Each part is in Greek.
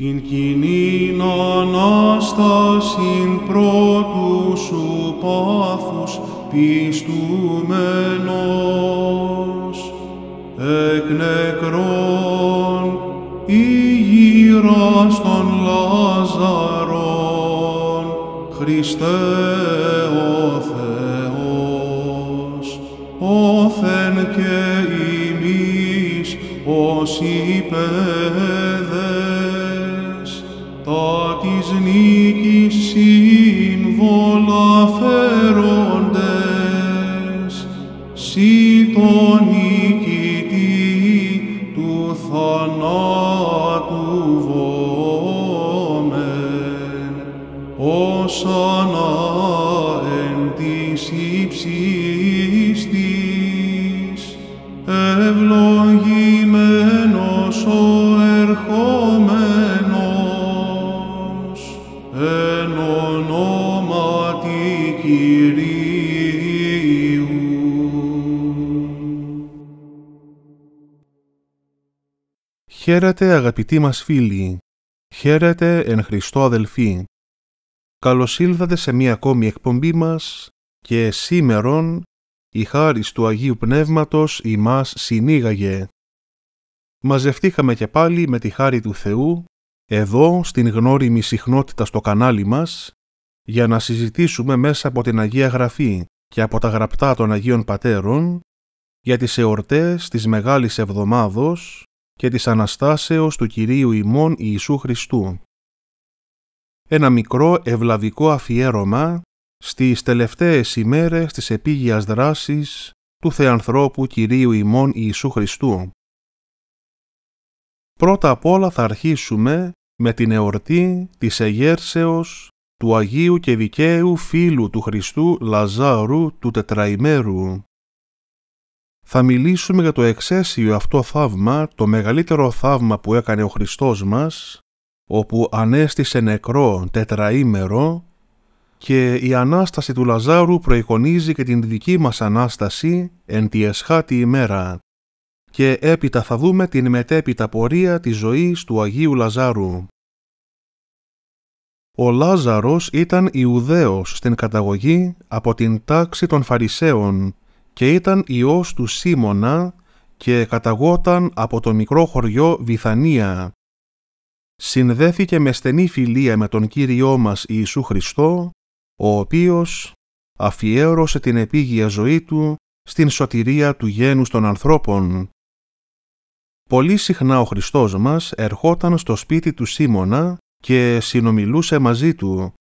Την κοινήν Ανάστασιν πρώτου σου πάθους πιστούμενος, εκ νεκρών η γύρας των Λάζαρων, Χριστέ ο Θεός, όθεν και ημείς ως υπέρ, Χαίρετε αγαπητοί μας φίλοι, χαίρετε εν Χριστώ αδελφοί. Καλώς ήλθατε σε μία ακόμη εκπομπή μας και σήμερον η χάρη του Αγίου Πνεύματος ημάς συνήγαγε. Μαζευτήκαμε και πάλι με τη χάρη του Θεού, εδώ στην γνώριμη συχνότητα στο κανάλι μας, για να συζητήσουμε μέσα από την Αγία Γραφή και από τα γραπτά των Αγίων Πατέρων για τις εορτές της Μεγάλης Εβδομάδος και της Αναστάσεως του Κυρίου ημών Ιησού Χριστού. Ένα μικρό ευλαβικό αφιέρωμα στις τελευταίες ημέρες της επίγειας δράσης του Θεανθρώπου Κυρίου ημών Ιησού Χριστού. Πρώτα απ' όλα θα αρχίσουμε με την εορτή της Αιγέρσεως του Αγίου και Δικαίου Φίλου του Χριστού Λαζάρου του Τετραημέρου θα μιλήσουμε για το εξαίσιο αυτό θαύμα, το μεγαλύτερο θαύμα που έκανε ο Χριστός μας, όπου ανέστησε νεκρό τετραήμερο και η Ανάσταση του Λαζάρου προεικονίζει και την δική μας Ανάσταση εν τη εσχάτη ημέρα και έπειτα θα δούμε την μετέπειτα πορεία της ζωής του Αγίου Λαζάρου. Ο Λάζαρος ήταν Ιουδαίος στην καταγωγή από την τάξη των Φαρισαίων και ήταν ιός του Σίμωνα και καταγόταν από το μικρό χωριό Βιθανία. Συνδέθηκε με στενή φιλία με τον Κύριό μας Ιησού Χριστό, ο οποίος αφιέρωσε την επίγεια ζωή του στην σωτηρία του γένους των ανθρώπων. Πολύ συχνά ο Χριστός μας ερχόταν στο σπίτι του Σίμωνα και συνομιλούσε μαζί του,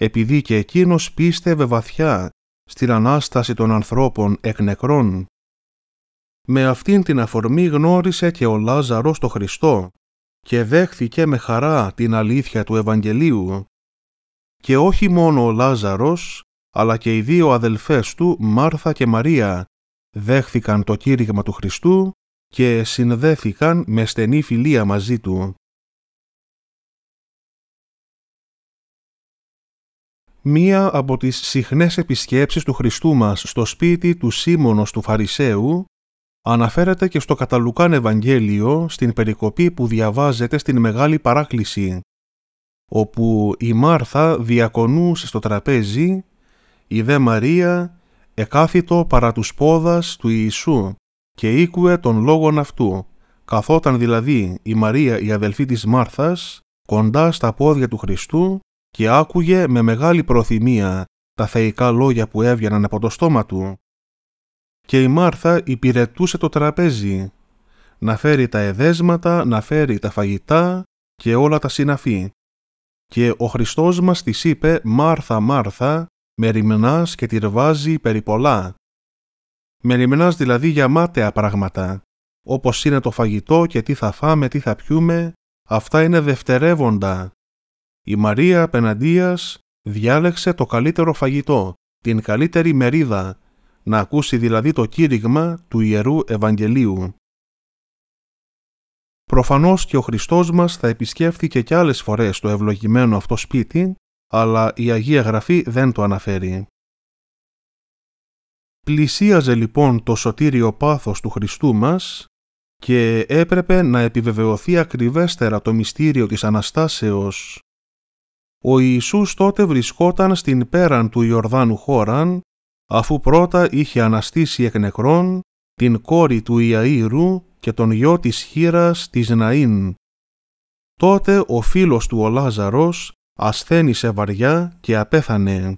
επειδή και εκείνος πίστευε βαθιά στην Ανάσταση των ανθρώπων εκ νεκρών. Με αυτήν την αφορμή γνώρισε και ο Λάζαρος το Χριστό και δέχθηκε με χαρά την αλήθεια του Ευαγγελίου. Και όχι μόνο ο Λάζαρος, αλλά και οι δύο αδελφές του, Μάρθα και Μαρία, δέχθηκαν το κήρυγμα του Χριστού και συνδέθηκαν με στενή φιλία μαζί του. μία από τις συχνές επισκέψεις του Χριστού μας στο σπίτι του Σίμωνος του Φαρισαίου αναφέρεται και στο Καταλουκάν Ευαγγέλιο στην περικοπή που διαβάζεται στην Μεγάλη Παράκληση, όπου η Μάρθα διακονούσε στο τραπέζι, η δε Μαρία εκάθιτο παρά τους πόδας του Ιησού και ήκουε τον λόγον αυτού. Καθόταν δηλαδή η Μαρία η αδελφή της Μάρθας κοντά στα πόδια του Χριστού και άκουγε με μεγάλη προθυμία τα θεϊκά λόγια που έβγαιναν από το στόμα του. Και η Μάρθα υπηρετούσε το τραπέζι, να φέρει τα εδέσματα, να φέρει τα φαγητά και όλα τα συναφή. Και ο Χριστός μας της είπε «Μάρθα, Μάρθα, μεριμνάς και τυρβάζει πολλά». Μεριμνάς δηλαδή για μάταια πράγματα, όπως είναι το φαγητό και τι θα φάμε, τι θα πιούμε, αυτά είναι δευτερεύοντα η Μαρία απέναντίας διάλεξε το καλύτερο φαγητό, την καλύτερη μερίδα, να ακούσει δηλαδή το κήρυγμα του Ιερού Ευαγγελίου. Προφανώς και ο Χριστός μας θα επισκέφθηκε κι άλλες φορές το ευλογημένο αυτό σπίτι, αλλά η Αγία Γραφή δεν το αναφέρει. Πλησίαζε λοιπόν το σωτήριο πάθος του Χριστού μας και έπρεπε να επιβεβαιωθεί ακριβέστερα το μυστήριο της Αναστάσεως ο Ιησούς τότε βρισκόταν στην πέραν του Ιορδάνου χώραν, αφού πρώτα είχε αναστήσει εκ νεκρών την κόρη του Ιαΐρου και τον γιο της Χίρας της Ναΐν. Τότε ο φίλος του ο Λάζαρος ασθένησε βαριά και απέθανε.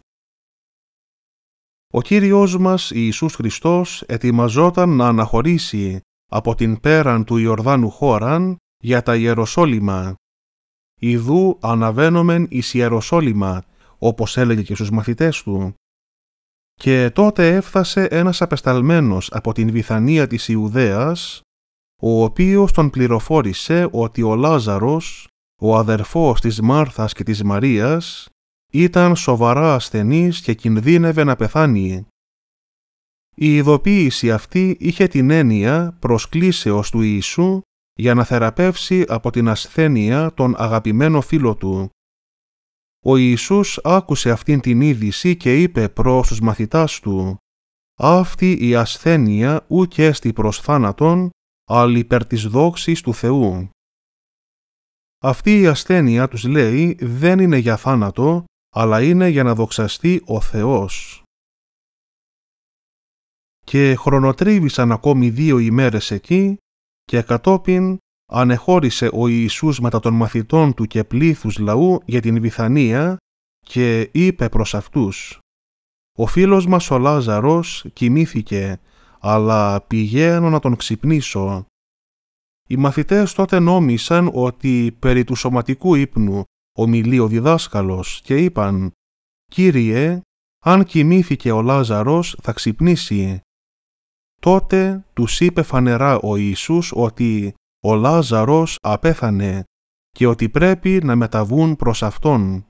Ο Κύριος μας Ιησούς Χριστός ετοιμαζόταν να αναχωρήσει από την πέραν του Ιορδάνου χώραν για τα Ιεροσόλυμα Ιδού αναβαίνομεν εις Ιεροσόλυμα, όπως έλεγε και στους μαθητές του. Και τότε έφτασε ένας απεσταλμένος από την Βιθανία της Ιουδαίας, ο οποίος τον πληροφόρησε ότι ο Λάζαρος, ο αδερφός της Μάρθας και της Μαρίας, ήταν σοβαρά ασθενής και κινδύνευε να πεθάνει. Η ειδοποίηση αυτή είχε την έννοια προσκλήσεως του Ιησού για να θεραπεύσει από την ασθένεια τον αγαπημένο φίλο του. Ο Ιησούς άκουσε αυτήν την είδηση και είπε προς τους μαθητάς του «Αυτή η ασθένεια ουκ έστει προς θάνατον, αλλά υπέρ της δόξης του Θεού». Αυτή η ασθένεια, τους λέει, δεν είναι για θάνατο, αλλά είναι για να δοξαστεί ο Θεός. Και χρονοτρίβησαν ακόμη δύο ημέρες εκεί και κατόπιν ανεχώρησε ο Ιησούς μετά των μαθητών του και πλήθους λαού για την Βιθανία και είπε προς αυτούς «Ο φίλος μας ο Λάζαρος κοιμήθηκε, αλλά πηγαίνω να τον ξυπνήσω». Οι μαθητές τότε νόμισαν ότι περί του σωματικού ύπνου ομιλεί ο διδάσκαλος και είπαν «Κύριε, αν κοιμήθηκε ο Λάζαρος θα ξυπνήσει». Τότε τους είπε φανερά ο Ιησούς ότι ο Λάζαρος απέθανε και ότι πρέπει να μεταβούν προς Αυτόν.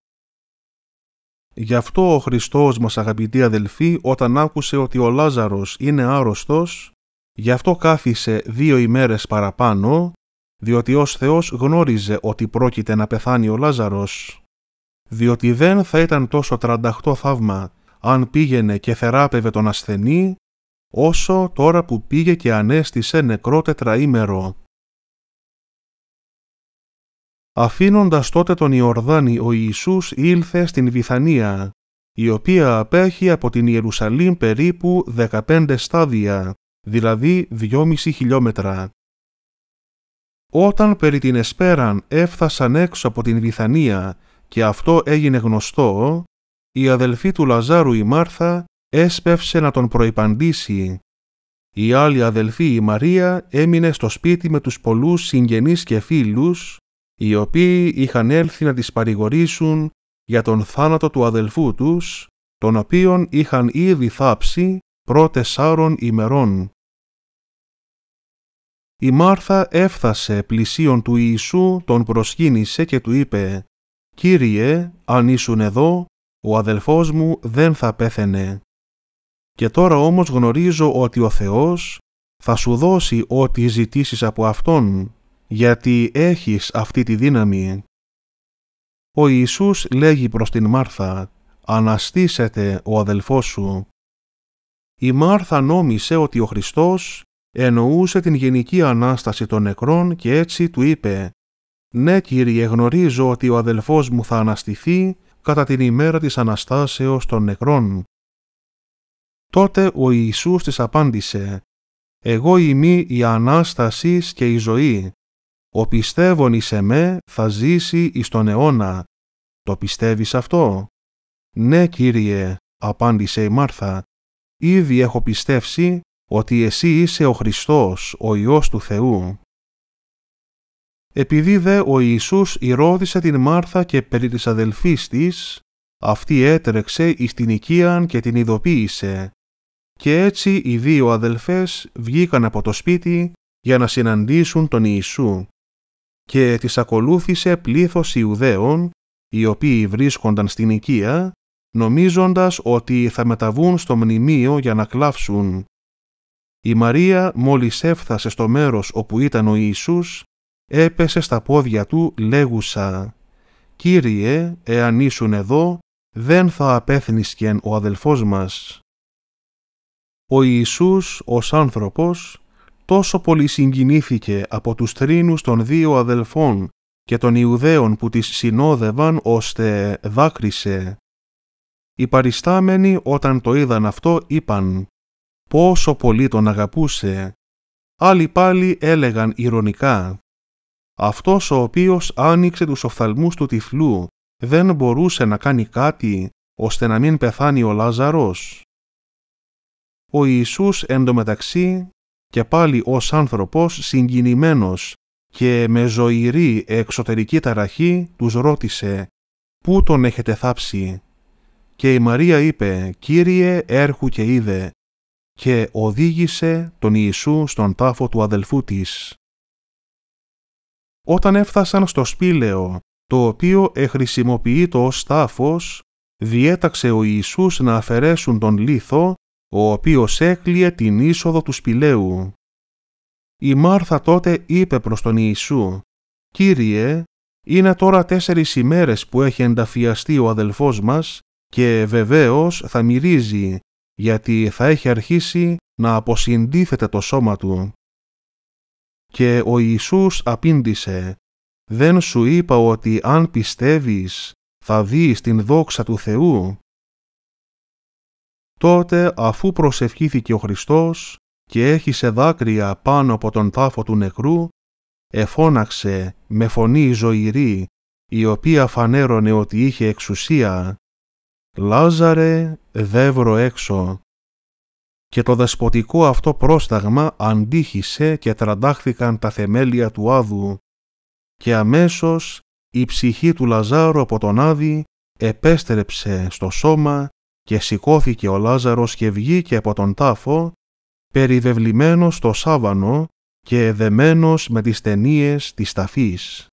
Γι' αυτό ο Χριστός μας αγαπητοί αδελφοί όταν άκουσε ότι ο Λάζαρος είναι άρρωστος, γι' αυτό κάθισε δύο ημέρες παραπάνω, διότι ως Θεός γνώριζε ότι πρόκειται να πεθάνει ο Λάζαρος. Διότι δεν θα ήταν τόσο τρανταχτό θαύμα αν πήγαινε και θεράπευε τον ασθενή, όσο τώρα που πήγε και ανέστησε νεκρό τετραήμερο. Αφήνοντας τότε τον Ιορδάνη ο Ιησούς ήλθε στην Βιθανία, η οποία απέχει από την Ιερουσαλήμ περίπου 15 στάδια, δηλαδή 2,5 χιλιόμετρα. Όταν περί την Εσπέραν έφτασαν έξω από την Βιθανία και αυτό έγινε γνωστό, η αδελφή του Λαζάρου η Μάρθα έσπευσε να τον προϋπαντήσει. Η άλλη αδελφή η Μαρία έμεινε στο σπίτι με τους πολλούς συγγενείς και φίλους, οι οποίοι είχαν έλθει να τις παρηγορήσουν για τον θάνατο του αδελφού τους, τον οποίον είχαν ήδη θάψει άρων ημερών. Η Μάρθα έφτασε πλησίον του Ιησού, τον προσκύνησε και του είπε «Κύριε, αν ήσουν εδώ, ο αδελφός μου δεν θα πέθαινε». Και τώρα όμως γνωρίζω ότι ο Θεός θα σου δώσει ό,τι ζητήσεις από Αυτόν, γιατί έχεις αυτή τη δύναμη. Ο Ιησούς λέγει προς την Μάρθα, «Αναστήσετε ο αδελφός σου». Η Μάρθα νόμισε ότι ο Χριστός εννοούσε την γενική Ανάσταση των νεκρών και έτσι του είπε «Ναι Κύριε γνωρίζω ότι ο αδελφός μου θα αναστηθεί κατά την ημέρα της Αναστάσεως των νεκρών». Τότε ο Ιησούς της απάντησε «Εγώ είμαι η ανάσταση και η ζωή. Ο πιστεύων εις εμέ θα ζήσει εις τον αιώνα. Το πιστεύεις αυτό» «Ναι, Κύριε», απάντησε η Μάρθα, «ήδη έχω πιστεύσει ότι εσύ είσαι ο Χριστός, ο Υιός του Θεού». Επειδή δε ο Ιησούς ηρώδησε την Μάρθα και περί της αδελφής της, αυτή έτρεξε εις την οικίαν και την ειδοποίησε και έτσι οι δύο αδελφές βγήκαν από το σπίτι για να συναντήσουν τον Ιησού και τις ακολούθησε πλήθος Ιουδαίων, οι οποίοι βρίσκονταν στην οικία, νομίζοντας ότι θα μεταβούν στο μνημείο για να κλάψουν. Η Μαρία μόλις έφτασε στο μέρος όπου ήταν ο Ιησούς, έπεσε στα πόδια του λέγουσα «Κύριε, εάν ήσουν εδώ, δεν θα απέθνησκεν ο αδελφός μας». Ο Ιησούς ως άνθρωπος τόσο πολύ συγκινήθηκε από τους τρίνους των δύο αδελφών και των Ιουδαίων που τις συνόδευαν ώστε δάκρυσε. Οι παριστάμενοι όταν το είδαν αυτό είπαν «Πόσο πολύ τον αγαπούσε». Άλλοι πάλι έλεγαν ηρωνικά «Αυτός ο οποίος άνοιξε τους οφθαλμούς του τυφλού δεν μπορούσε να κάνει κάτι ώστε να μην πεθάνει ο Λάζαρος». Ο Ιησούς εντωμεταξύ και πάλι ως άνθρωπος συγκινημένος και με ζωηρή εξωτερική ταραχή τους ρώτησε «Πού τον έχετε θάψει» και η Μαρία είπε «Κύριε έρχου και είδε» και οδήγησε τον Ιησού στον τάφο του αδελφού της. Όταν έφτασαν στο σπήλαιο, το οποίο εχρησιμοποιείται ως τάφος, διέταξε ο Ιησούς να αφαιρέσουν τον λίθο ο οποίος έκλειε την είσοδο του σπηλαίου. Η Μάρθα τότε είπε προς τον Ιησού «Κύριε, είναι τώρα τέσσερις ημέρες που έχει ενταφιαστεί ο αδελφός μας και βεβαίως θα μυρίζει, γιατί θα έχει αρχίσει να αποσυντίθεται το σώμα του». Και ο Ιησούς απήντησε «Δεν σου είπα ότι αν πιστεύεις θα δεις την δόξα του Θεού» Τότε αφού προσευχήθηκε ο Χριστός και έχισε δάκρυα πάνω από τον τάφο του νεκρού, εφώναξε με φωνή ζωηρή, η οποία φανέρωνε ότι είχε εξουσία, «Λάζαρε, δεύρο έξω». Και το δεσποτικό αυτό πρόσταγμα αντίχησε και τραντάχθηκαν τα θεμέλια του Άδου και αμέσως η ψυχή του Λαζάρου από τον Άδη επέστρεψε στο σώμα και σηκώθηκε ο Λάζαρος και βγήκε από τον τάφο, περιβεβλημένος στο σάβανο και εδεμένος με τις ταινίες της ταφής.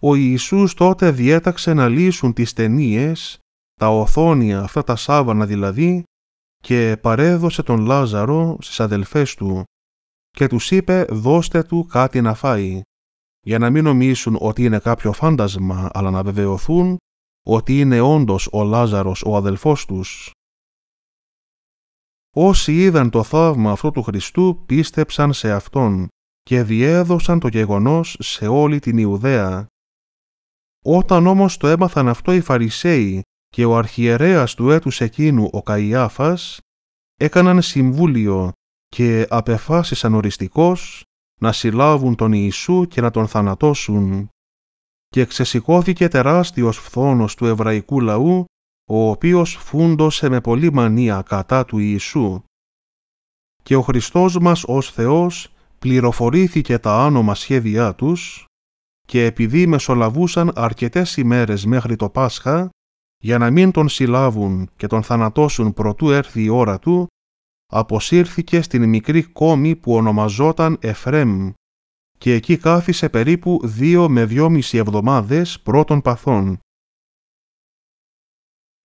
Ο Ιησούς τότε διέταξε να λύσουν τις ταινίες, τα οθόνια αυτά τα σάβανα δηλαδή, και παρέδωσε τον Λάζαρο στις αδελφές του και τους είπε δώστε του κάτι να φάει, για να μην νομίσουν ότι είναι κάποιο φάντασμα, αλλά να βεβαιωθούν ότι είναι όντως ο Λάζαρος ο αδελφός τους. Όσοι είδαν το θαύμα αυτό του Χριστού πίστεψαν σε Αυτόν και διέδωσαν το γεγονός σε όλη την Ιουδαία. Όταν όμως το έμαθαν αυτό οι Φαρισαίοι και ο αρχιερέας του έτους εκείνου ο Καϊάφας, έκαναν συμβούλιο και απεφάσισαν οριστικώς να συλλάβουν τον Ιησού και να τον θανατώσουν και ξεσηκώθηκε τεράστιος φθόνος του εβραϊκού λαού, ο οποίος φούντωσε με πολύ μανία κατά του Ιησού. Και ο Χριστός μας ως Θεός πληροφορήθηκε τα άνομα σχέδιά τους και επειδή μεσολαβούσαν αρκετές ημέρες μέχρι το Πάσχα, για να μην τον συλλάβουν και τον θανατώσουν προτού έρθει η ώρα του, αποσύρθηκε στην μικρή κόμη που ονομαζόταν Εφρέμ, και εκεί κάθισε περίπου δύο με δυόμιση εβδομάδες πρώτων παθών.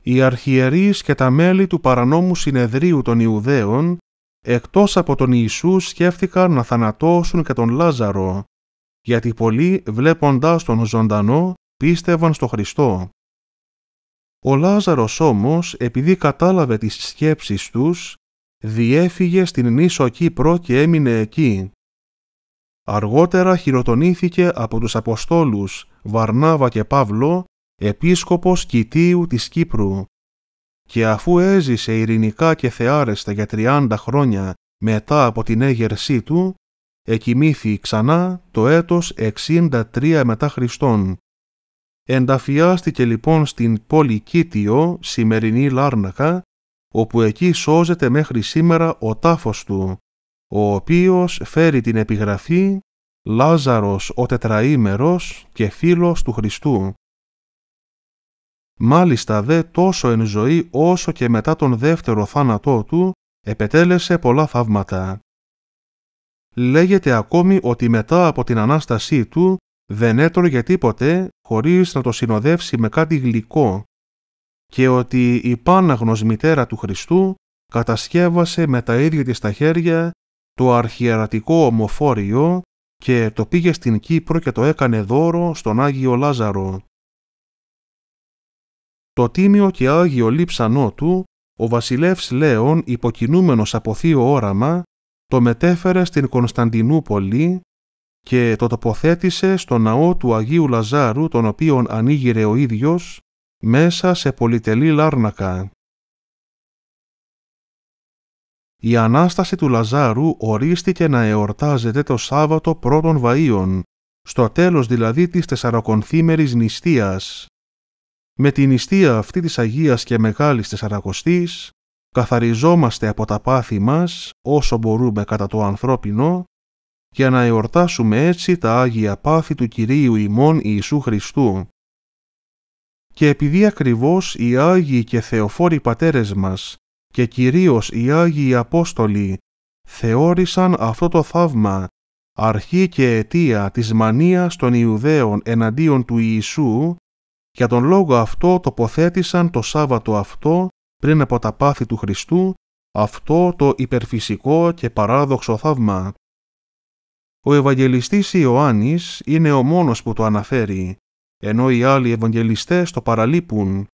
Οι αρχιερείς και τα μέλη του παρανόμου συνεδρίου των Ιουδαίων, εκτός από τον Ιησού σκέφτηκαν να θανατώσουν και τον Λάζαρο, γιατί πολλοί βλέποντάς τον ζωντανό πίστευαν στο Χριστό. Ο Λάζαρος όμως, επειδή κατάλαβε τις σκέψεις τους, διέφυγε στην νήσο Κύπρο και έμεινε εκεί αργότερα χειροτονήθηκε από τους Αποστόλους Βαρνάβα και Παύλο, επίσκοπος Κιτίου της Κύπρου και αφού έζησε ειρηνικά και θεάρεστα για 30 χρόνια μετά από την έγερσή του, εκοιμήθη ξανά το έτος 63 μετά Χριστόν. Ενταφιάστηκε λοιπόν στην πόλη Κίτιο, σημερινή Λάρνακα, όπου εκεί σώζεται μέχρι σήμερα ο τάφος του ο οποίος φέρει την επιγραφή «Λάζαρος ο τετραήμερος και φίλος του Χριστού». Μάλιστα δε τόσο εν ζωή όσο και μετά τον δεύτερο θάνατό του επετέλεσε πολλά θαύματα. Λέγεται ακόμη ότι μετά από την Ανάστασή του δεν έτρωγε τίποτε χωρίς να το συνοδεύσει με κάτι γλυκό και ότι η Πάναγνος μητέρα του Χριστού κατασκεύασε με τα ίδια της τα χέρια το αρχιερατικό ομοφόριο και το πήγε στην Κύπρο και το έκανε δώρο στον Άγιο Λάζαρο. Το τίμιο και Άγιο λείψανό του, ο βασιλεύς Λέων υποκινούμενος από θείο όραμα, το μετέφερε στην Κωνσταντινούπολη και το τοποθέτησε στο ναό του Αγίου Λαζάρου τον οποίον ανοίγειρε ο ίδιος μέσα σε πολυτελή λάρνακα. η Ανάσταση του Λαζάρου ορίστηκε να εορτάζεται το Σάββατο πρώτων Βαΐων, στο τέλος δηλαδή της τεσσαρακονθήμερης νηστείας. Με την νηστεία αυτή της Αγίας και Μεγάλης Τεσσαρακοστής, καθαριζόμαστε από τα πάθη μας όσο μπορούμε κατά το ανθρώπινο, για να εορτάσουμε έτσι τα Άγια Πάθη του Κυρίου ημών Ιησού Χριστού. Και επειδή ακριβώς οι Άγιοι και Θεοφόροι Πατέρες μας και κυρίως οι Άγιοι Απόστολοι θεώρησαν αυτό το θαύμα αρχή και αιτία της μανίας των Ιουδαίων εναντίον του Ιησού για τον λόγο αυτό τοποθέτησαν το Σάββατο αυτό πριν από τα πάθη του Χριστού αυτό το υπερφυσικό και παράδοξο θαύμα. Ο Ευαγγελιστής Ιωάννης είναι ο μόνος που το αναφέρει, ενώ οι άλλοι Ευαγγελιστές το παραλείπουν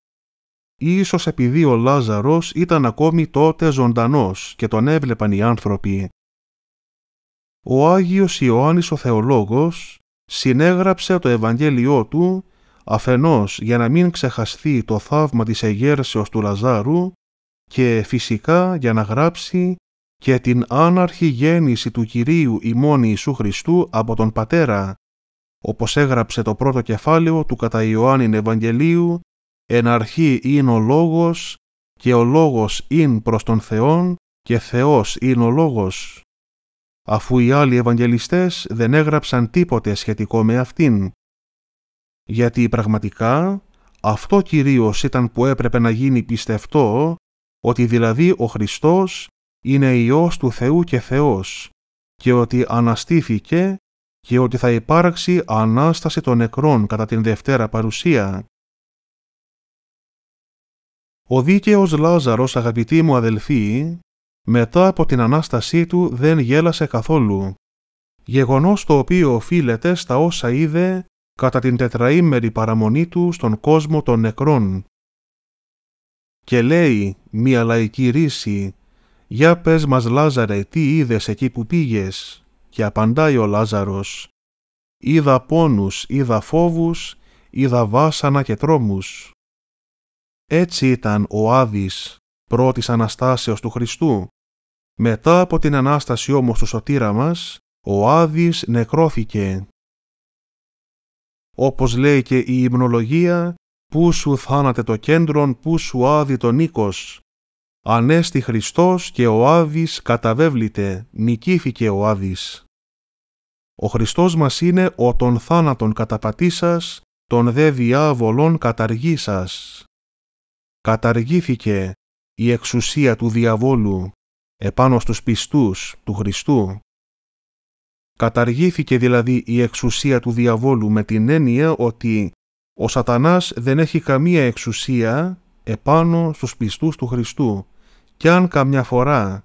ίσως επειδή ο Λάζαρος ήταν ακόμη τότε ζωντανός και τον έβλεπαν οι άνθρωποι. Ο Άγιος Ιωάννης ο Θεολόγος συνέγραψε το Ευαγγέλιό του αφενός για να μην ξεχαστεί το θαύμα της εγέρσεως του Λαζάρου και φυσικά για να γράψει και την άναρχη γέννηση του Κυρίου ημών Ιησού Χριστού από τον Πατέρα, όπως έγραψε το πρώτο κεφάλαιο του κατά Ιωάννην Ευαγγελίου εν αρχή είναι ο λόγος και ο λόγος είναι προς τον Θεόν και Θεός είναι ο λόγος. Αφού οι άλλοι Ευαγγελιστές δεν έγραψαν τίποτε σχετικό με αυτήν. Γιατί πραγματικά αυτό κυρίως ήταν που έπρεπε να γίνει πιστευτό, ότι δηλαδή ο Χριστός είναι Υιός του Θεού και Θεός και ότι αναστήθηκε και ότι θα υπάρξει Ανάσταση των νεκρών κατά την Δευτέρα Παρουσία ο δίκαιος Λάζαρος, αγαπητοί μου αδελφοί, μετά από την Ανάστασή του δεν γέλασε καθόλου, γεγονός το οποίο οφείλεται στα όσα είδε κατά την τετραήμερη παραμονή του στον κόσμο των νεκρών. Και λέει μία λαϊκή ρίση «Για πες μας Λάζαρε τι είδες εκεί που πήγες» και απαντάει ο Λάζαρος «Είδα πόνους, είδα φόβους, είδα βάσανα και τρόμους». Έτσι ήταν ο Άδης πρώτης Αναστάσεως του Χριστού. Μετά από την Ανάσταση όμως του σωτήρα μας, ο Άδης νεκρώθηκε. Όπως λέει και η υμνολογία, «Πού σου θάνατε το κέντρον, πού σου άδει τον οίκος». Ανέστη Χριστός και ο Άδης καταβέβλητε, νικήθηκε ο Άδης. Ο Χριστός μας είναι ο των θάνατων καταπατήσας, των δε διάβολων καταργήσας καταργήθηκε η εξουσία του διαβόλου επάνω στους πιστούς του Χριστού. Καταργήθηκε δηλαδή η εξουσία του διαβόλου με την έννοια ότι ο σατανάς δεν έχει καμία εξουσία επάνω στους πιστούς του Χριστού και αν καμιά φορά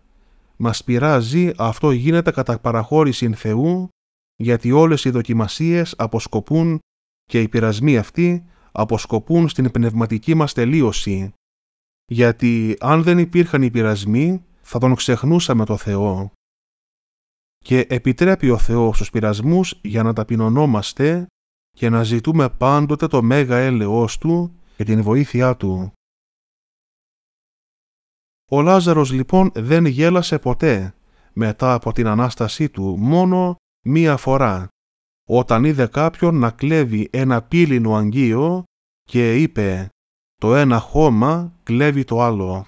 μας πειράζει αυτό γίνεται κατά παραχώρηση Θεού γιατί όλες οι δοκιμασίες αποσκοπούν και οι πειρασμοί αυτοί αποσκοπούν στην πνευματική μας τελείωση, γιατί αν δεν υπήρχαν οι πειρασμοί θα τον ξεχνούσαμε το Θεό. Και επιτρέπει ο Θεός στους πειρασμούς για να ταπεινωνόμαστε και να ζητούμε πάντοτε το μέγα έλεος Του και την βοήθειά Του. Ο Λάζαρος λοιπόν δεν γέλασε ποτέ μετά από την Ανάστασή Του μόνο μία φορά όταν είδε κάποιον να κλέβει ένα πύλινο αγγείο και είπε «Το ένα χώμα κλέβει το άλλο».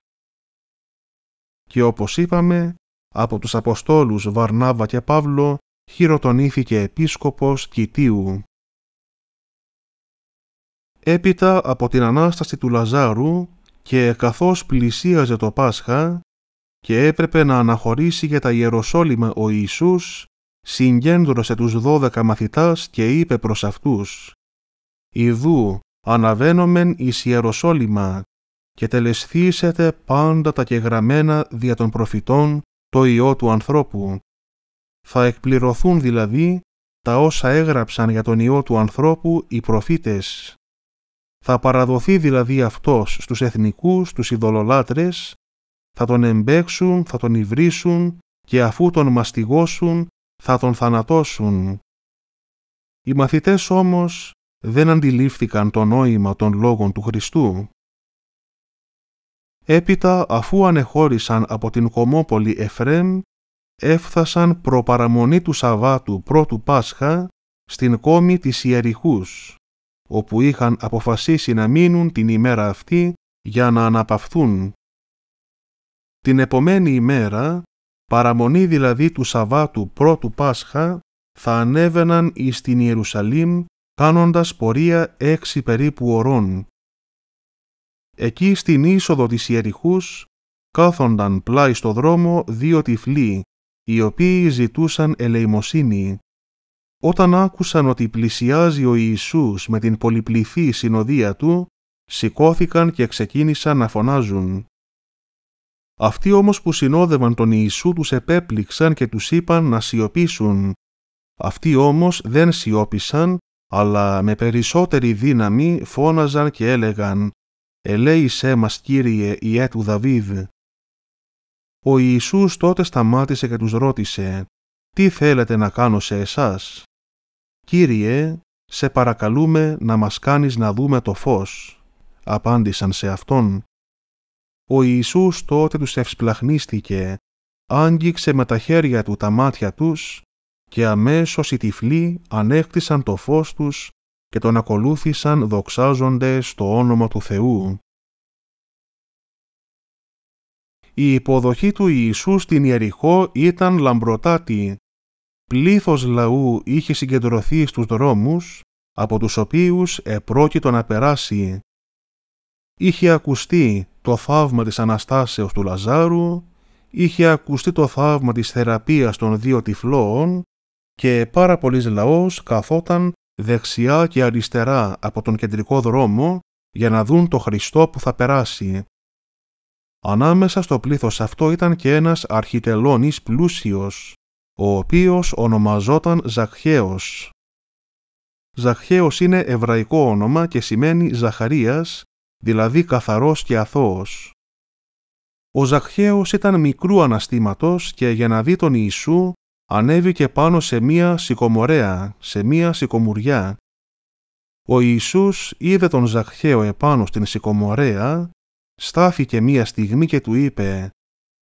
Και όπως είπαμε, από τους Αποστόλους Βαρνάβα και Παύλο χειροτονήθηκε επίσκοπος Κιτίου. Έπειτα από την Ανάσταση του Λαζάρου και καθώς πλησίαζε το Πάσχα και έπρεπε να αναχωρήσει για τα Ιεροσόλυμα ο Ιησούς, συγκέντρωσε τους δώδεκα μαθητάς και είπε προς αυτούς «Ιδού αναβαίνομεν εις Ιεροσόλυμα και τελεσθήσετε πάντα τα κεγραμμένα δια των προφητών το ιό του ανθρώπου. Θα εκπληρωθούν δηλαδή τα όσα έγραψαν για τον ιό του ανθρώπου οι προφήτες. Θα παραδοθεί δηλαδή αυτός στους εθνικούς, τους ειδωλολάτρες, θα τον εμπέξουν, θα τον υβρίσουν και αφού τον μαστιγώσουν θα τον θανατώσουν. Οι μαθητές όμως δεν αντιλήφθηκαν το νόημα των λόγων του Χριστού. Έπειτα, αφού ανεχώρησαν από την κομμόπολη Εφραίμ, έφθασαν προπαραμονή του Σαββάτου πρώτου Πάσχα στην κόμη της Ιεριχούς, όπου είχαν αποφασίσει να μείνουν την ημέρα αυτή για να αναπαυθούν. Την επομένη ημέρα Παραμονή δηλαδή του Σαββάτου πρώτου Πάσχα θα ανέβαιναν εις την Ιερουσαλήμ κάνοντας πορεία έξι περίπου ωρών. Εκεί στην είσοδο της Ιεριχούς κάθονταν πλάι στο δρόμο δύο τυφλοί, οι οποίοι ζητούσαν ελεημοσύνη. Όταν άκουσαν ότι πλησιάζει ο Ιησούς με την πολυπληθή συνοδεία του, σηκώθηκαν και ξεκίνησαν να φωνάζουν. Αυτοί όμως που συνόδευαν τον Ιησού τους επέπληξαν και τους είπαν να σιωπήσουν. Αυτοί όμως δεν σιώπησαν, αλλά με περισσότερη δύναμη φώναζαν και έλεγαν «Ελέησέ μας, Κύριε, Ιέ του Δαβίδ». Ο Ιησούς τότε σταμάτησε και τους ρώτησε «Τι θέλετε να κάνω σε εσάς» «Κύριε, σε παρακαλούμε να μας κάνεις να δούμε το φως». Απάντησαν σε Αυτόν ο Ιησούς τότε τους ευσπλαχνίστηκε, άγγιξε με τα χέρια του τα μάτια τους και αμέσως οι τυφλοί ανέκτησαν το φως τους και τον ακολούθησαν δοξάζοντες το όνομα του Θεού. Η υποδοχή του Ιησού στην Ιεριχώ ήταν λαμπροτάτη. Πλήθος λαού είχε συγκεντρωθεί στους δρόμους, από τους οποίους επρόκειτο να περάσει. Είχε ακουστεί το θαύμα της Αναστάσεως του Λαζάρου, είχε ακουστεί το θαύμα της θεραπείας των δύο τυφλών και πάρα πολλοί λαός καθόταν δεξιά και αριστερά από τον κεντρικό δρόμο για να δουν το Χριστό που θα περάσει. Ανάμεσα στο πλήθος αυτό ήταν και ένας αρχιτελώνης πλούσιος, ο οποίος ονομαζόταν Ζαχαίος. Ζαχαίος είναι εβραϊκό όνομα και σημαίνει Ζαχαρίας δηλαδή καθαρός και αθώος. Ο Ζαχαίος ήταν μικρού αναστήματος και για να δει τον Ιησού ανέβηκε πάνω σε μία σικομορέα, σε μία σικομουριά. Ο Ιησούς είδε τον Ζαχαίο επάνω στην σικομορέα, στάθηκε μία στιγμή και του είπε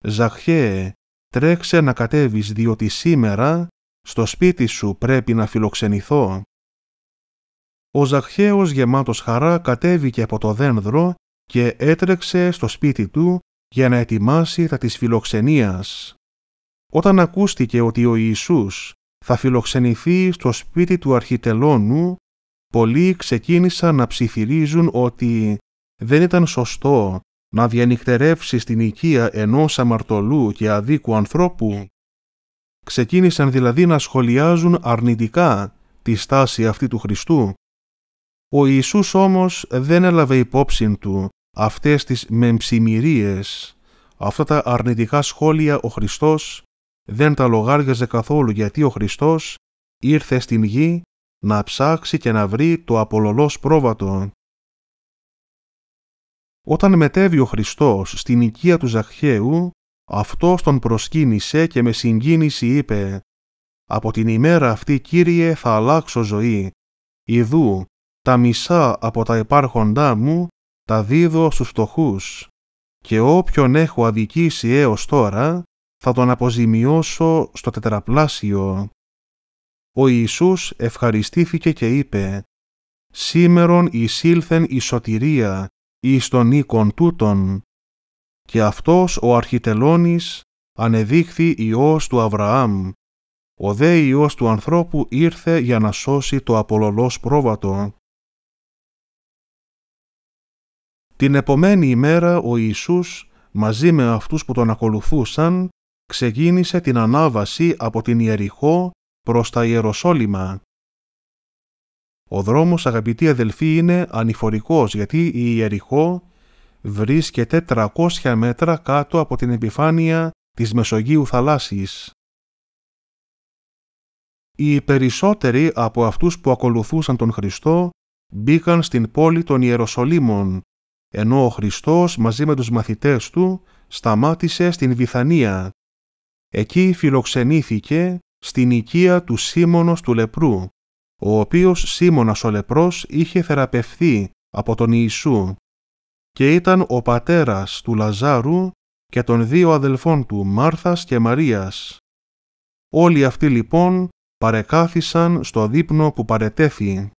«Ζαχαίε, τρέξε να κατέβεις διότι σήμερα στο σπίτι σου πρέπει να φιλοξενηθώ» ο Ζαχαίος γεμάτος χαρά κατέβηκε από το δένδρο και έτρεξε στο σπίτι του για να ετοιμάσει τα της φιλοξενίας. Όταν ακούστηκε ότι ο Ιησούς θα φιλοξενηθεί στο σπίτι του αρχιτελώνου, πολλοί ξεκίνησαν να ψιθυρίζουν ότι δεν ήταν σωστό να διανυκτερεύσεις στην οικία ενός αμαρτωλού και αδίκου ανθρώπου. Ξεκίνησαν δηλαδή να σχολιάζουν αρνητικά τη στάση αυτή του Χριστού. Ο Ιησούς όμως δεν έλαβε υπόψη του αυτές τις μεμψημυρίες, αυτά τα αρνητικά σχόλια ο Χριστός δεν τα λογάριαζε καθόλου γιατί ο Χριστός ήρθε στην γη να ψάξει και να βρει το απολωλός πρόβατο. Όταν μετέβει ο Χριστός στην οικία του Ζαχαίου, αυτός τον προσκύνησε και με συγκίνηση είπε «Από την ημέρα αυτή, Κύριε, θα αλλάξω ζωή. Ιδού, τα μισά από τα υπάρχοντά μου τα δίδω στους φτωχούς και όποιον έχω αδικήσει έως τώρα θα τον αποζημιώσω στο τετραπλάσιο. Ο Ιησούς ευχαριστήθηκε και είπε «Σήμερον εισήλθεν η σωτηρία εις τον οίκον τούτον» και αυτός ο αρχιτελώνης ανεδείχθη Υιός του Αβραάμ. Ο δε Υιός του ανθρώπου ήρθε για να σώσει το απολωλός πρόβατο. Την επομένη ημέρα ο Ιησούς μαζί με αυτούς που τον ακολουθούσαν ξεκίνησε την ανάβαση από την Ιεριχώ προς τα Ιεροσόλυμα. Ο δρόμος αγαπητοί αδελφοί είναι ανηφορικός γιατί η Ιεριχώ βρίσκεται 400 μέτρα κάτω από την επιφάνεια της Μεσογείου θαλάσσης. Οι περισσότεροι από αυτούς που ακολουθούσαν τον Χριστό μπήκαν στην πόλη των Ιεροσολύμων ενώ ο Χριστός μαζί με τους μαθητές του σταμάτησε στην Βιθανία. Εκεί φιλοξενήθηκε στην οικία του Σίμωνος του Λεπρού, ο οποίος Σίμωνας ο Λεπρός είχε θεραπευθεί από τον Ιησού και ήταν ο πατέρας του Λαζάρου και των δύο αδελφών του Μάρθας και Μαρίας. Όλοι αυτοί λοιπόν παρεκάθισαν στο δείπνο που παρετέθη.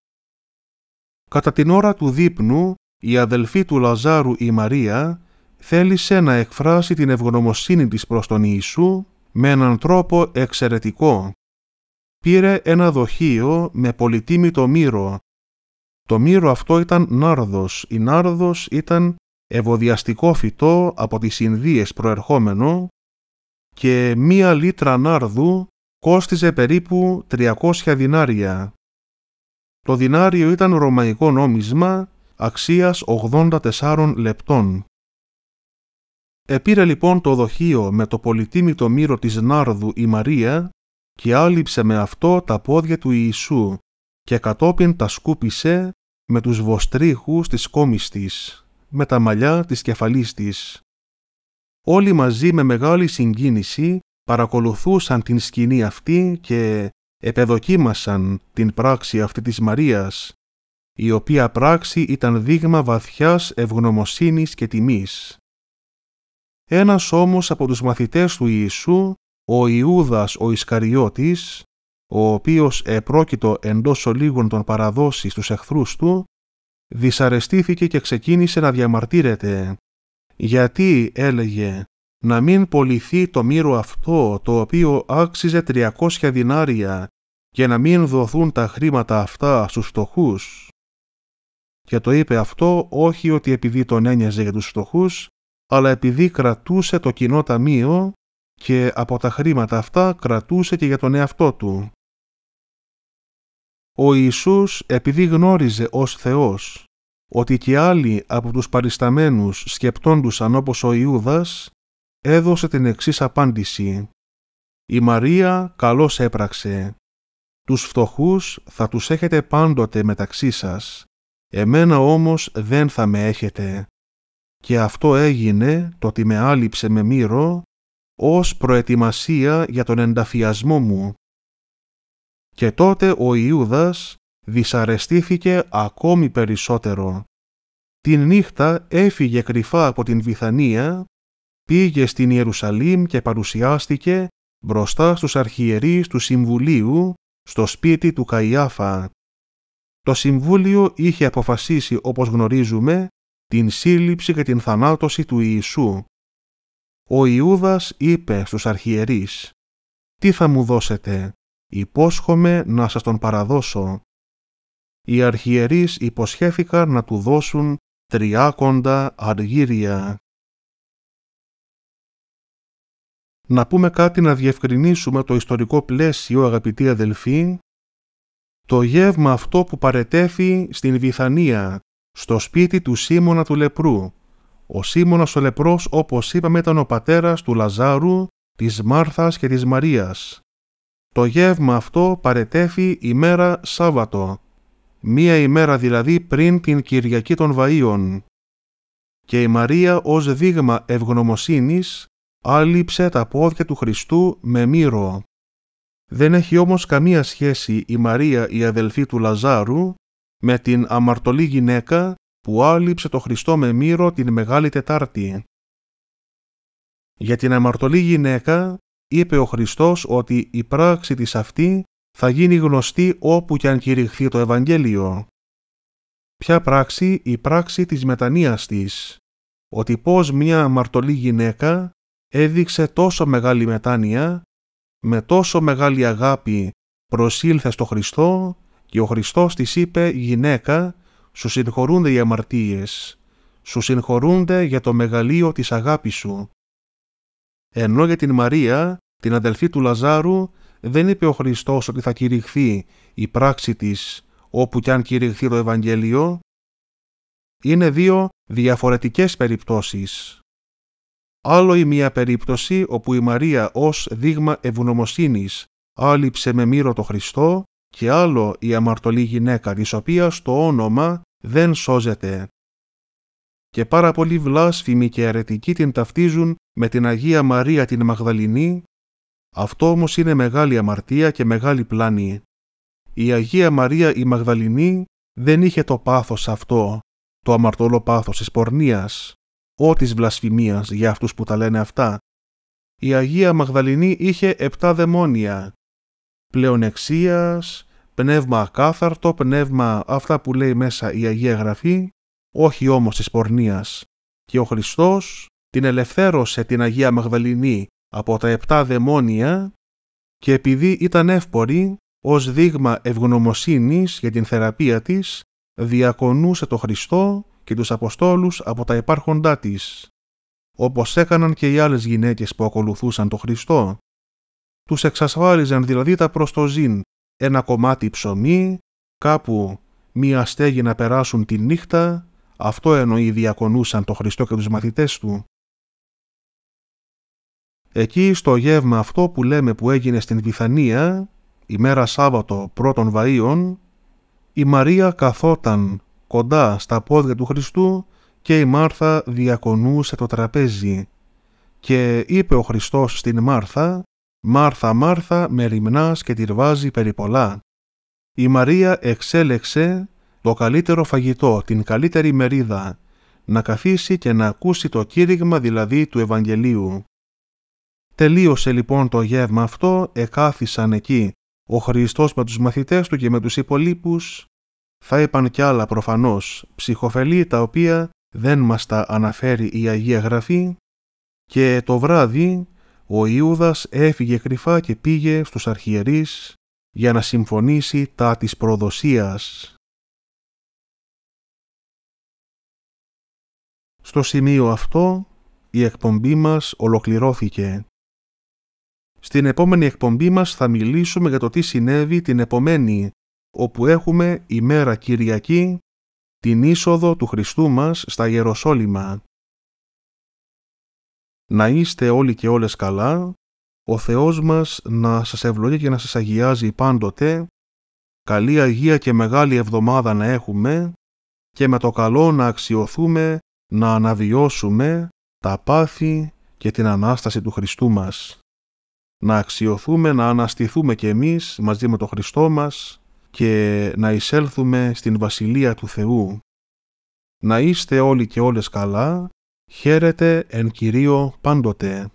Κατά την ώρα του δείπνου η αδελφή του Λαζάρου η Μαρία θέλησε να εκφράσει την ευγνωμοσύνη της προς τον Ιησού με έναν τρόπο εξαιρετικό. Πήρε ένα δοχείο με πολυτίμητο μύρο. Το μύρο αυτό ήταν νάρδος. Η νάρδος ήταν ευωδιαστικό φυτό από τις Ινδίες προερχόμενο και μία λίτρα νάρδου κόστιζε περίπου 300 δινάρια. Το δινάριο ήταν ρωμαϊκό νόμισμα αξίας 84 λεπτών. Επήρε λοιπόν το δοχείο με το πολυτίμητο μύρο της Νάρδου η Μαρία και άλυψε με αυτό τα πόδια του Ιησού και κατόπιν τα σκούπισε με τους βοστρίχους της κόμης της, με τα μαλλιά της κεφαλής της. Όλοι μαζί με μεγάλη συγκίνηση παρακολουθούσαν την σκηνή αυτή και επεδοκίμασαν την πράξη αυτή της Μαρίας η οποία πράξη ήταν δείγμα βαθιάς ευγνωμοσύνης και τιμής. Ένας όμως από τους μαθητές του Ιησού, ο Ιούδας ο Ισκαριώτης, ο οποίος επρόκειτο εντός ολίγων των παραδώσει στους εχθρούς του, δυσαρεστήθηκε και ξεκίνησε να διαμαρτύρεται. Γιατί, έλεγε, να μην πολιθεί το μύρο αυτό το οποίο άξιζε 300 δινάρια και να μην δοθούν τα χρήματα αυτά στους φτωχούς και το είπε αυτό όχι ότι επειδή τον ένοιαζε για τους φτωχούς, αλλά επειδή κρατούσε το κοινό ταμείο και από τα χρήματα αυτά κρατούσε και για τον εαυτό του. Ο Ιησούς επειδή γνώριζε ως Θεός ότι και άλλοι από τους παρισταμένους σκεπτόντουσαν όπως ο Ιούδας, έδωσε την εξής απάντηση. Η Μαρία καλώς έπραξε. Τους φτωχούς θα τους έχετε πάντοτε μεταξύ σας, Εμένα όμως δεν θα με έχετε. Και αυτό έγινε το ότι με άλυψε με μύρο ως προετοιμασία για τον ενταφιασμό μου. Και τότε ο Ιούδας δυσαρεστήθηκε ακόμη περισσότερο. Την νύχτα έφυγε κρυφά από την Βιθανία, πήγε στην Ιερουσαλήμ και παρουσιάστηκε μπροστά στους αρχιερείς του Συμβουλίου στο σπίτι του Καϊάφα το Συμβούλιο είχε αποφασίσει, όπως γνωρίζουμε, την σύλληψη και την θανάτωση του Ιησού. Ο Ιούδας είπε στους αρχιερείς «Τι θα μου δώσετε, υπόσχομαι να σας τον παραδώσω». Οι αρχιερείς υποσχέθηκαν να του δώσουν τριάκοντα αργύρια. Να πούμε κάτι να διευκρινίσουμε το ιστορικό πλαίσιο αγαπητοί αδελφοί το γεύμα αυτό που παρετέθη στην Βιθανία, στο σπίτι του Σίμωνα του Λεπρού. Ο Σίμωνας ο Λεπρός, όπως είπαμε, ήταν ο πατέρας του Λαζάρου, της Μάρθας και της Μαρίας. Το γεύμα αυτό παρετέθη ημέρα Σάββατο, μία ημέρα δηλαδή πριν την Κυριακή των Βαΐων. Και η Μαρία ως δείγμα ευγνωμοσύνης άλυψε τα πόδια του Χριστού με μύρο. Δεν έχει όμως καμία σχέση η Μαρία η αδελφή του Λαζάρου με την αμαρτωλή γυναίκα που άλυψε το Χριστό με μύρο την Μεγάλη Τετάρτη. Για την αμαρτωλή γυναίκα είπε ο Χριστός ότι η πράξη της αυτή θα γίνει γνωστή όπου και αν κηρυχθεί το Ευαγγέλιο. Ποια πράξη η πράξη της μετανοίας της. Ότι πώς μια αμαρτωλή γυναίκα έδειξε τόσο μεγάλη μετάνοια με τόσο μεγάλη αγάπη προσήλθες στο Χριστό και ο Χριστός της είπε «Γυναίκα, σου συγχωρούνται οι αμαρτίες, σου συγχωρούνται για το μεγαλείο της αγάπης σου». Ενώ για την Μαρία, την αδελφή του Λαζάρου, δεν είπε ο Χριστός ότι θα κηρυχθεί η πράξη της όπου κι αν κηρυχθεί το Ευαγγέλιο. Είναι δύο διαφορετικές περιπτώσεις. Άλλο η μία περίπτωση όπου η Μαρία ως δείγμα ευγνωμοσύνης άλυψε με μύρο το Χριστό και άλλο η αμαρτωλή γυναίκα της οποίας το όνομα δεν σώζεται. Και πάρα πολλοί βλάσφημοι και αιρετικοί την ταυτίζουν με την Αγία Μαρία την Μαγδαληνή, αυτό όμως είναι μεγάλη αμαρτία και μεγάλη πλάνη. Η Αγία Μαρία η Μαγδαληνή δεν είχε το πάθος αυτό, το αμαρτωλό πάθος της πορνείας. Ότις βλασφημίας για αυτούς που τα λένε αυτά. Η Αγία Μαγδαληνή είχε επτά δαιμόνια, πλεονεξίας, πνεύμα ακάθαρτο, πνεύμα αυτά που λέει μέσα η Αγία Γραφή, όχι όμως της πορνείας. Και ο Χριστός την ελευθέρωσε την Αγία Μαγδαληνή από τα επτά δαιμόνια και επειδή ήταν εύπορη, ως δείγμα ευγνωμοσύνης για την θεραπεία της, διακονούσε το Χριστό και τους Αποστόλους από τα υπάρχοντά της, όπως έκαναν και οι άλλες γυναίκες που ακολουθούσαν το Χριστό. Τους εξασφάλιζαν δηλαδή τα προστοζήν, ένα κομμάτι ψωμί, κάπου μία στέγη να περάσουν τη νύχτα, αυτό εννοεί διακονούσαν το Χριστό και τους μαθητές του. Εκεί στο γεύμα αυτό που λέμε που έγινε στην Βιθανία, ημέρα Σάββατο πρώτων Βαΐων, η Μαρία καθόταν κοντά στα πόδια του Χριστού και η Μάρθα διακονούσε το τραπέζι. Και είπε ο Χριστός στην Μάρθα «Μάρθα, Μάρθα, με ρημνάς και τυρβάζει πολλά». Η Μαρία εξέλεξε το καλύτερο φαγητό, την καλύτερη μερίδα, να καθίσει και να ακούσει το κήρυγμα δηλαδή του Ευαγγελίου. Τελείωσε λοιπόν το γεύμα αυτό, εκάθισαν εκεί ο Χριστός με τους μαθητές του και με τους υπολείπους θα είπαν κι άλλα προφανώς ψυχοφελή τα οποία δεν μας τα αναφέρει η Αγία Γραφή και το βράδυ ο Ιούδας έφυγε κρυφά και πήγε στους αρχιερείς για να συμφωνήσει τα της προδοσίας. Στο σημείο αυτό η εκπομπή μας ολοκληρώθηκε. Στην επόμενη εκπομπή μας θα μιλήσουμε για το τι συνέβη την επομένη όπου έχουμε ημέρα Κυριακή την είσοδο του Χριστού μας στα Ιεροσόλυμα. Να είστε όλοι και όλες καλά, ο Θεός μας να σας ευλογεί και να σας αγιάζει πάντοτε, καλή Αγία και μεγάλη εβδομάδα να έχουμε και με το καλό να αξιωθούμε να αναβιώσουμε τα πάθη και την Ανάσταση του Χριστού μας. Να αξιωθούμε να αναστηθούμε κι εμείς μαζί με τον Χριστό μας, και να εισέλθουμε στην Βασιλεία του Θεού. Να είστε όλοι και όλες καλά, χαίρετε εν Κυρίω πάντοτε.